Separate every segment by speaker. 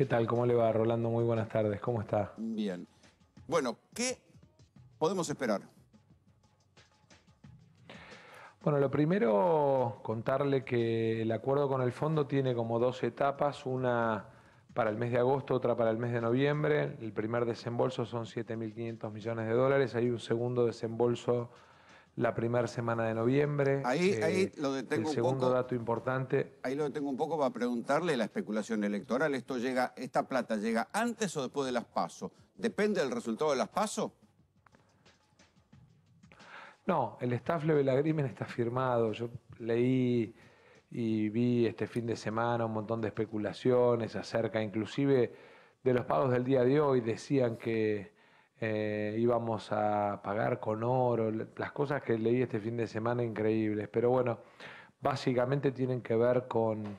Speaker 1: ¿Qué tal? ¿Cómo le va, Rolando? Muy buenas tardes. ¿Cómo está?
Speaker 2: Bien. Bueno, ¿qué podemos esperar?
Speaker 1: Bueno, lo primero, contarle que el acuerdo con el fondo tiene como dos etapas, una para el mes de agosto, otra para el mes de noviembre. El primer desembolso son 7.500 millones de dólares, hay un segundo desembolso la primera semana de noviembre. Ahí, eh, ahí lo detengo el segundo dato importante.
Speaker 2: Ahí lo detengo un poco para preguntarle la especulación electoral. Esto llega, ¿Esta plata llega antes o después de las PASO? ¿Depende del resultado de las PASO?
Speaker 1: No, el staff de está firmado. Yo leí y vi este fin de semana un montón de especulaciones acerca, inclusive de los pagos del día de hoy. Decían que eh, íbamos a pagar con oro, las cosas que leí este fin de semana increíbles, pero bueno, básicamente tienen que ver con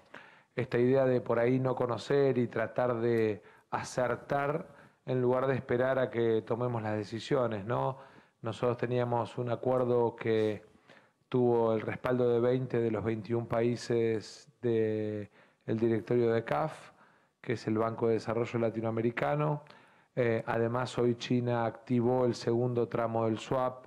Speaker 1: esta idea de por ahí no conocer y tratar de acertar en lugar de esperar a que tomemos las decisiones, ¿no? Nosotros teníamos un acuerdo que tuvo el respaldo de 20 de los 21 países del directorio de CAF, que es el Banco de Desarrollo Latinoamericano, eh, además, hoy China activó el segundo tramo del swap,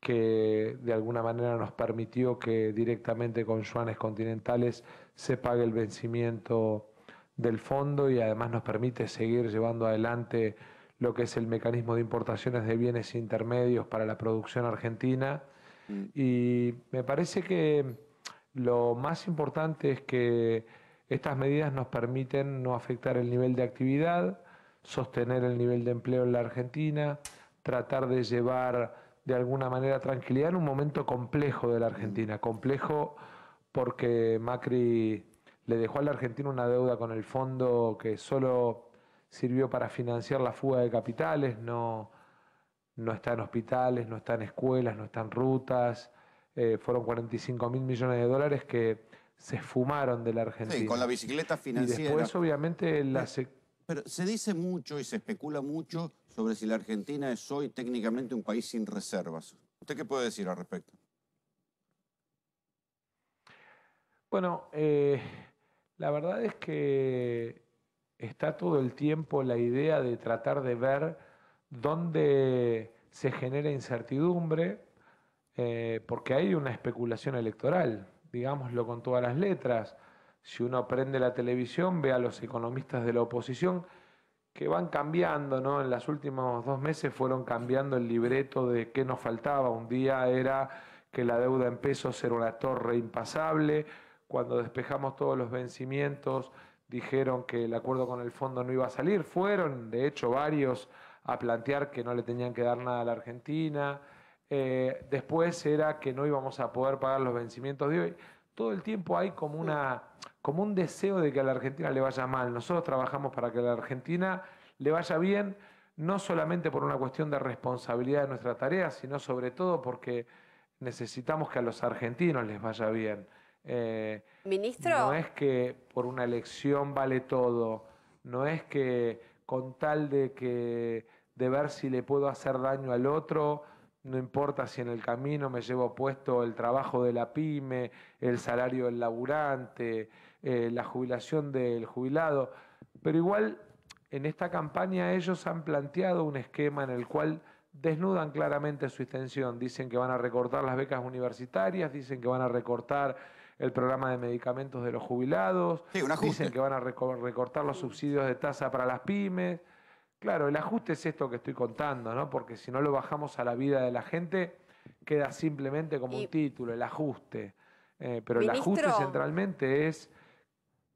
Speaker 1: que de alguna manera nos permitió que directamente con yuanes continentales se pague el vencimiento del fondo y además nos permite seguir llevando adelante lo que es el mecanismo de importaciones de bienes intermedios para la producción argentina. Mm. Y me parece que lo más importante es que estas medidas nos permiten no afectar el nivel de actividad, sostener el nivel de empleo en la Argentina, tratar de llevar de alguna manera tranquilidad en un momento complejo de la Argentina, mm. complejo porque Macri le dejó a la Argentina una deuda con el fondo que solo sirvió para financiar la fuga de capitales, no, no está en hospitales, no están en escuelas, no están rutas, eh, fueron 45 mil millones de dólares que se esfumaron de la Argentina. Sí, con la
Speaker 2: bicicleta financiera. Y después,
Speaker 1: obviamente, la, mm
Speaker 2: se dice mucho y se especula mucho sobre si la Argentina es hoy técnicamente un país sin reservas. ¿Usted qué puede decir al respecto?
Speaker 1: Bueno, eh, la verdad es que está todo el tiempo la idea de tratar de ver dónde se genera incertidumbre, eh, porque hay una especulación electoral, digámoslo con todas las letras. Si uno prende la televisión, ve a los economistas de la oposición que van cambiando, ¿no? En los últimos dos meses fueron cambiando el libreto de qué nos faltaba. Un día era que la deuda en pesos era una torre impasable. Cuando despejamos todos los vencimientos, dijeron que el acuerdo con el fondo no iba a salir. Fueron, de hecho, varios a plantear que no le tenían que dar nada a la Argentina. Eh, después era que no íbamos a poder pagar los vencimientos de hoy todo el tiempo hay como, una, como un deseo de que a la Argentina le vaya mal. Nosotros trabajamos para que a la Argentina le vaya bien, no solamente por una cuestión de responsabilidad de nuestra tarea, sino sobre todo porque necesitamos que a los argentinos les vaya bien. Eh,
Speaker 2: Ministro. No es
Speaker 1: que por una elección vale todo, no es que con tal de que de ver si le puedo hacer daño al otro, no importa si en el camino me llevo puesto el trabajo de la pyme, el salario del laburante, eh, la jubilación del jubilado, pero igual en esta campaña ellos han planteado un esquema en el cual desnudan claramente su extensión. Dicen que van a recortar las becas universitarias, dicen que van a recortar el programa de medicamentos de los jubilados, dicen que van a recortar los subsidios de tasa para las pymes. Claro, el ajuste es esto que estoy contando, ¿no? Porque si no lo bajamos a la vida de la gente, queda simplemente como un título, el ajuste. Eh, pero el ajuste centralmente es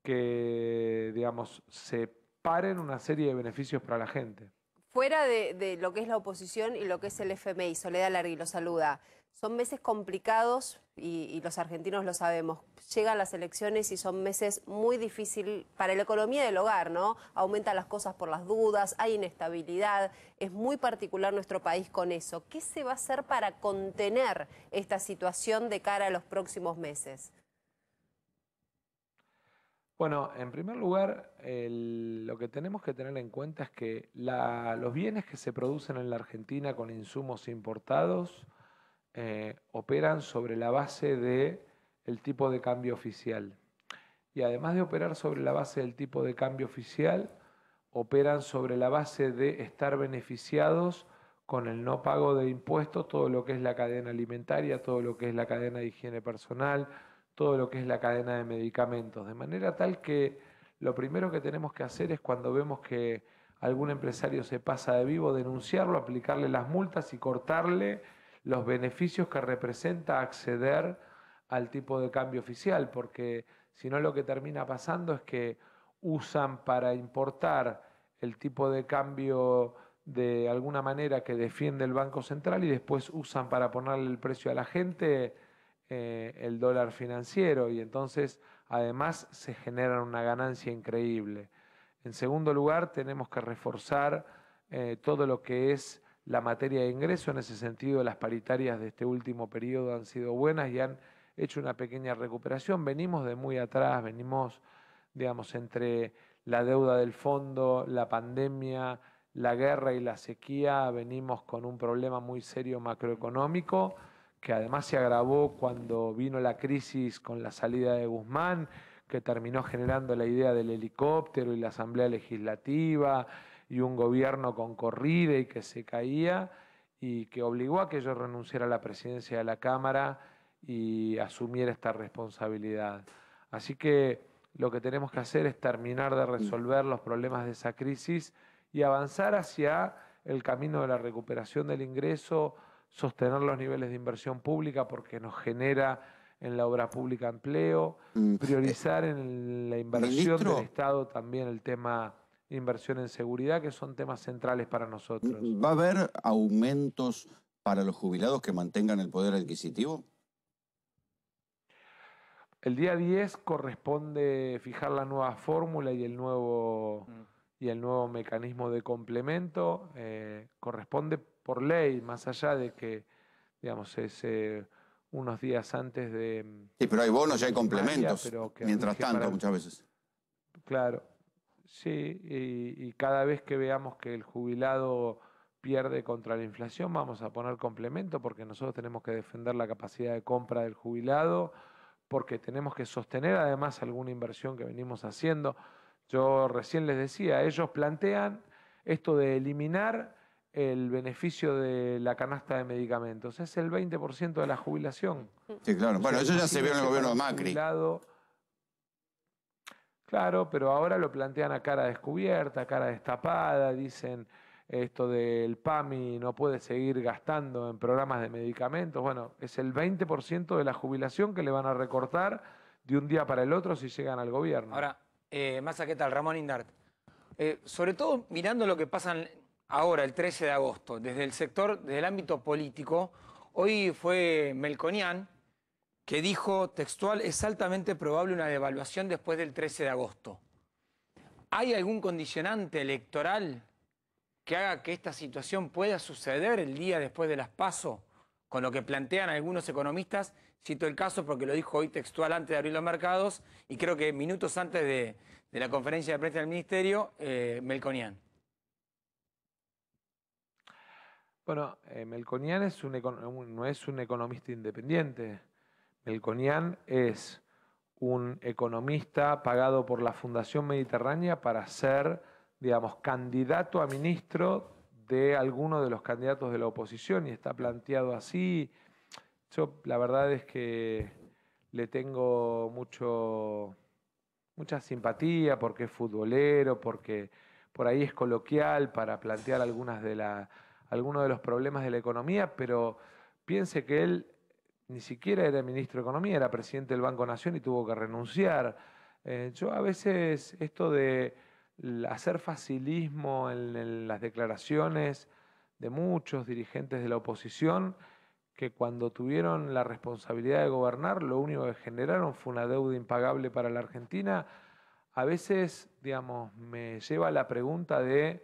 Speaker 1: que, digamos, se paren una serie de beneficios para la gente fuera de, lo que es la oposición y lo que es el FMI, Soledad Largui lo saluda. Son meses complicados y, los argentinos lo sabemos. Llegan las elecciones y son meses muy difíciles para la economía del hogar, ¿no? Aumentan las cosas por las dudas, hay inestabilidad, es muy particular nuestro país con eso. ¿Qué se va a hacer para contener esta situación de cara a los próximos meses? Bueno, en primer lugar, lo que tenemos que tener en cuenta es que los bienes que se producen en la Argentina con insumos importados eh, operan sobre la base del el tipo de cambio oficial. Y además de operar sobre la base del tipo de cambio oficial, operan sobre la base de estar beneficiados con el no pago de impuestos, todo lo que es la cadena alimentaria, todo lo que es la cadena de higiene personal, todo lo que es la cadena de medicamentos, de manera tal que lo primero que tenemos que hacer es cuando vemos que algún empresario se pasa de vivo, denunciarlo, aplicarle las multas y cortarle los beneficios que representa acceder al tipo de cambio oficial, porque si no lo que termina pasando es que usan para importar el tipo de cambio de alguna manera que defiende el Banco Central y después usan para ponerle el precio a la gente eh, el dólar financiero y entonces además se genera una ganancia increíble. En segundo lugar, tenemos que reforzar eh, todo lo que es la materia de ingreso. En ese sentido, las paritarias de este último periodo han sido buenas y han hecho una pequeña recuperación. Venimos de muy atrás, venimos, digamos, entre la deuda del fondo, la pandemia, la guerra y la sequía, venimos con un problema muy serio macroeconómico que además se agravó cuando vino la crisis con la salida de Guzmán, que terminó generando la idea del helicóptero y la asamblea legislativa y un gobierno con corrida y que se caía y que obligó a que yo renunciara a la presidencia de la Cámara y asumiera esta responsabilidad. Así que lo que tenemos que hacer es terminar de resolver los problemas de esa crisis y avanzar hacia el camino de la recuperación del ingreso, sostener los niveles de inversión pública porque nos genera en la obra pública empleo, mm, eh, priorizar en la inversión del Estado también el tema inversión en seguridad, que son temas centrales para nosotros.
Speaker 2: Mm, mm, ¿Va a haber aumentos para los jubilados que mantengan el poder adquisitivo?
Speaker 1: El día 10 corresponde fijar la nueva fórmula y el nuevo, y el nuevo mecanismo de complemento. Eh, corresponde por ley, más allá de que, digamos, es eh, unos días antes de... Mm, sí, pero hay bonos y hay complementos, mientras tanto, muchas veces. Claro, sí, y, y cada vez que veamos que el jubilado pierde contra la inflación, vamos a poner complemento porque nosotros tenemos que defender la capacidad de compra del jubilado, porque tenemos que sostener además alguna inversión que venimos haciendo. Yo recién les decía, ellos plantean esto de eliminar el beneficio de la canasta de medicamentos. Es el 20% de la jubilación. Sí, claro. Bueno, eso ya se vio en el gobierno de Macri. Claro, pero ahora lo plantean a cara descubierta, a cara destapada, dicen esto del PAMI no puede seguir gastando en programas de medicamentos. Bueno, es el 20% de la jubilación que le van a recortar de un día para el otro si llegan al gobierno. Ahora, eh, Massa, ¿qué tal? Ramón Indart. Eh, sobre todo mirando lo que pasa en ahora, el 13 de agosto, desde el sector, desde el ámbito político, hoy fue Melconian, que dijo textual, es altamente probable una devaluación después del 13 de agosto. ¿Hay algún condicionante electoral que haga que esta situación pueda suceder el día después de las PASO, con lo que plantean algunos economistas? Cito el caso porque lo dijo hoy textual antes de abrir los mercados y creo que minutos antes de, la conferencia de prensa del Ministerio, eh, Melconian. Bueno, eh, Melconian no es un economista independiente. Melconian es un economista pagado por la Fundación Mediterránea para ser, digamos, candidato a ministro de alguno de los candidatos de la oposición y está planteado así. Yo la verdad es que le tengo mucho, mucha simpatía porque es futbolero, porque por ahí es coloquial para plantear algunas de las algunos de los problemas de la economía, pero piense que él ni siquiera era ministro de Economía, era presidente del Banco Nación y tuvo que renunciar. Eh, yo a veces esto de hacer facilismo en, las declaraciones de muchos dirigentes de la oposición, que cuando tuvieron la responsabilidad de gobernar, lo único que generaron fue una deuda impagable para la Argentina, a veces, digamos, me lleva a la pregunta de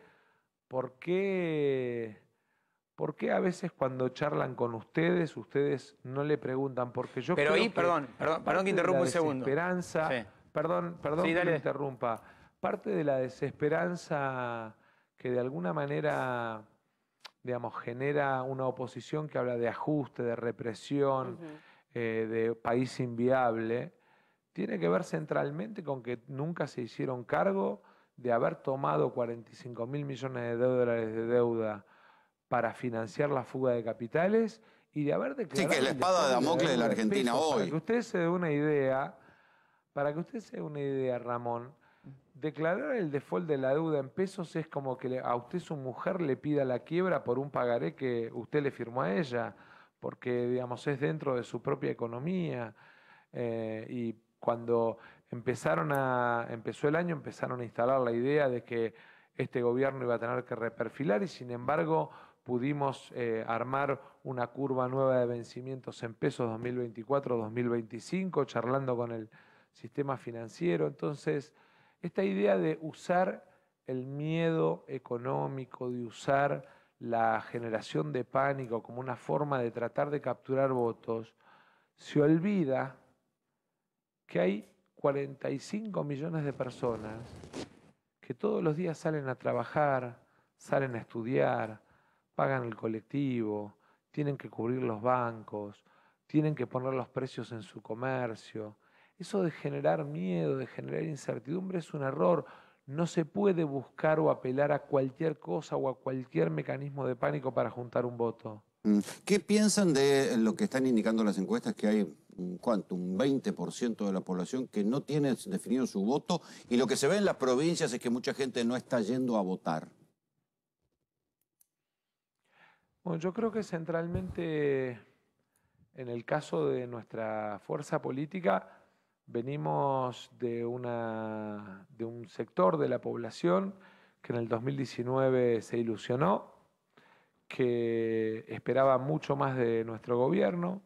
Speaker 1: por qué ¿Por qué a veces cuando charlan con ustedes, ustedes no le preguntan? Porque yo Pero creo ahí, que perdón, perdón, perdón que interrumpa un segundo. Esperanza, perdón, perdón que interrumpa. Parte de la desesperanza que de alguna manera, digamos, genera una oposición que habla de ajuste, de represión, eh, de país inviable, tiene que ver centralmente con que nunca se hicieron cargo de haber tomado 45 mil millones de dólares de deuda para financiar la fuga de capitales y de haber declarado... Sí, que la espada de Damocles de la Argentina hoy. Para que usted se dé una idea, para que usted se dé una idea, Ramón, declarar el default de la deuda en pesos es como que a usted su mujer le pida la quiebra por un pagaré que usted le firmó a ella, porque, digamos, es dentro de su propia economía. Eh, y cuando empezaron a, empezó el año, empezaron a instalar la idea de que este gobierno iba a tener que reperfilar y, sin embargo, pudimos eh, armar una curva nueva de vencimientos en pesos 2024-2025, charlando con el sistema financiero. Entonces, esta idea de usar el miedo económico, de usar la generación de pánico como una forma de tratar de capturar votos, se olvida que hay 45 millones de personas que todos los días salen a trabajar, salen a estudiar, pagan el colectivo, tienen que cubrir los bancos, tienen que poner los precios en su comercio. Eso de generar miedo, de generar incertidumbre es un error. No se puede buscar o apelar a cualquier cosa o a cualquier mecanismo de pánico para juntar un voto.
Speaker 2: Mm, ¿Qué piensan de lo que están indicando las encuestas? Que hay ¿cuánto? un 20% de la población que no tiene definido su voto y lo que se ve en las provincias es que mucha gente no está yendo a votar.
Speaker 1: Bueno, yo creo que centralmente, en el caso de nuestra fuerza política, venimos de, de un sector de la población que en el 2019 se ilusionó, que esperaba mucho más de nuestro gobierno,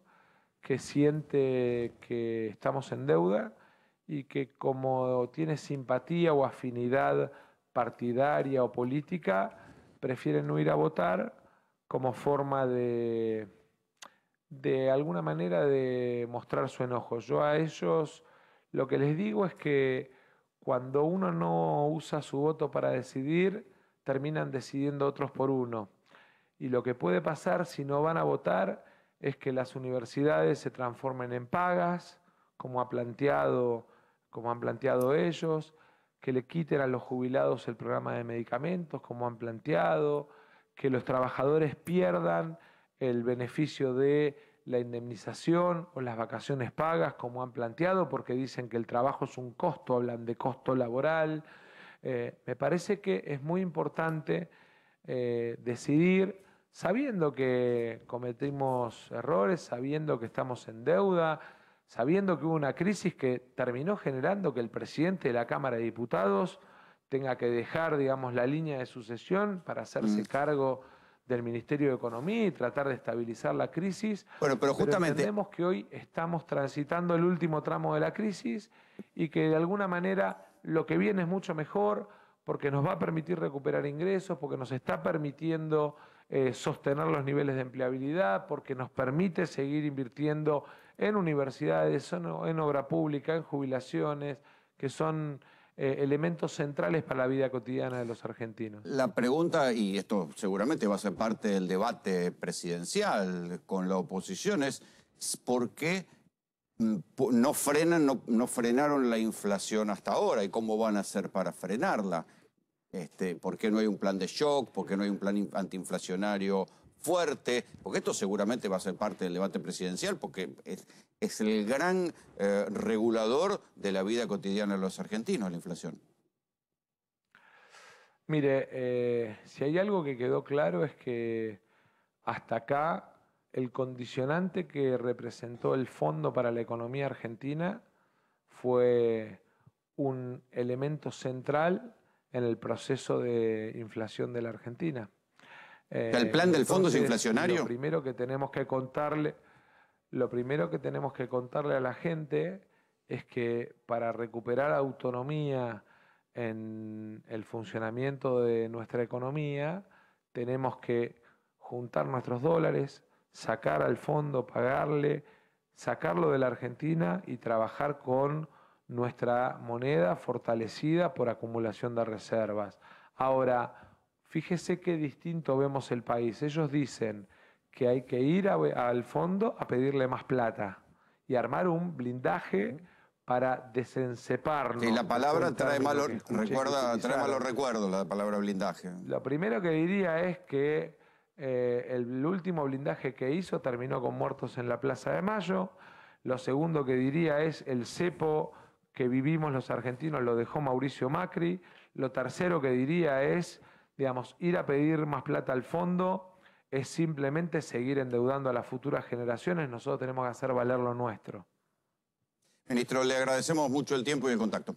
Speaker 1: que siente que estamos en deuda y que como tiene simpatía o afinidad partidaria o política, prefieren no ir a votar como forma de, de alguna manera de mostrar su enojo. Yo a ellos lo que les digo es que cuando uno no usa su voto para decidir, terminan decidiendo otros por uno. Y lo que puede pasar si no van a votar es que las universidades se transformen en pagas, como, planteado, como han planteado ellos, que le quiten a los jubilados el programa de medicamentos, como han planteado, que los trabajadores pierdan el beneficio de la indemnización o las vacaciones pagas, como han planteado, porque dicen que el trabajo es un costo, hablan de costo laboral. Eh, me parece que es muy importante eh, decidir, sabiendo que cometimos errores, sabiendo que estamos en deuda, sabiendo que hubo una crisis que terminó generando que el presidente de la Cámara de Diputados tenga que dejar, digamos, la línea de sucesión para hacerse mm. cargo del Ministerio de Economía y tratar de estabilizar la crisis. Bueno, pero justamente... entendemos que hoy estamos transitando el último tramo de la crisis y que de alguna manera lo que viene es mucho mejor porque nos va a permitir recuperar ingresos, porque nos está permitiendo eh, sostener los niveles de empleabilidad, porque nos permite seguir invirtiendo en universidades, en obra pública, en jubilaciones, que son eh, elementos centrales para la vida cotidiana de los argentinos.
Speaker 2: La pregunta, y esto seguramente va a ser parte del debate presidencial con la oposición, es ¿por qué mm, no, frenan, no, frenaron la inflación hasta ahora y cómo van a hacer para frenarla? Este, ¿Por qué no hay un plan de shock? ¿Por qué no hay un plan antiinflacionario fuerte? Porque esto seguramente va a ser parte del debate presidencial, porque es el gran eh, regulador de la vida cotidiana de los argentinos, la inflación.
Speaker 1: Mire, eh, si hay algo que quedó claro es que hasta acá el condicionante que representó el Fondo para la Economía Argentina fue un elemento central en el proceso de inflación de la Argentina. ¿El plan eh, del fondo es inflacionario? Lo primero que tenemos que contarle, lo primero que tenemos que contarle a la gente es que para recuperar autonomía en el funcionamiento de nuestra economía, tenemos que juntar nuestros dólares, sacar al fondo, pagarle, sacarlo de la Argentina y trabajar con nuestra moneda fortalecida por acumulación de reservas. Ahora, fíjese qué distinto vemos el país. Ellos dicen, que hay que ir al fondo a pedirle más plata y armar un blindaje para desenceparnos. Y la palabra trae malos recuerdos,
Speaker 2: la palabra blindaje.
Speaker 1: Lo primero que diría es que eh, el último blindaje que hizo terminó con muertos en la Plaza de Mayo. Lo segundo que diría es el cepo que vivimos los argentinos lo dejó Mauricio Macri. Lo tercero que diría es, digamos, ir a pedir más plata al fondo es simplemente seguir endeudando a las futuras generaciones, nosotros tenemos que hacer valer lo nuestro.
Speaker 2: Ministro, le agradecemos mucho el tiempo y el contacto.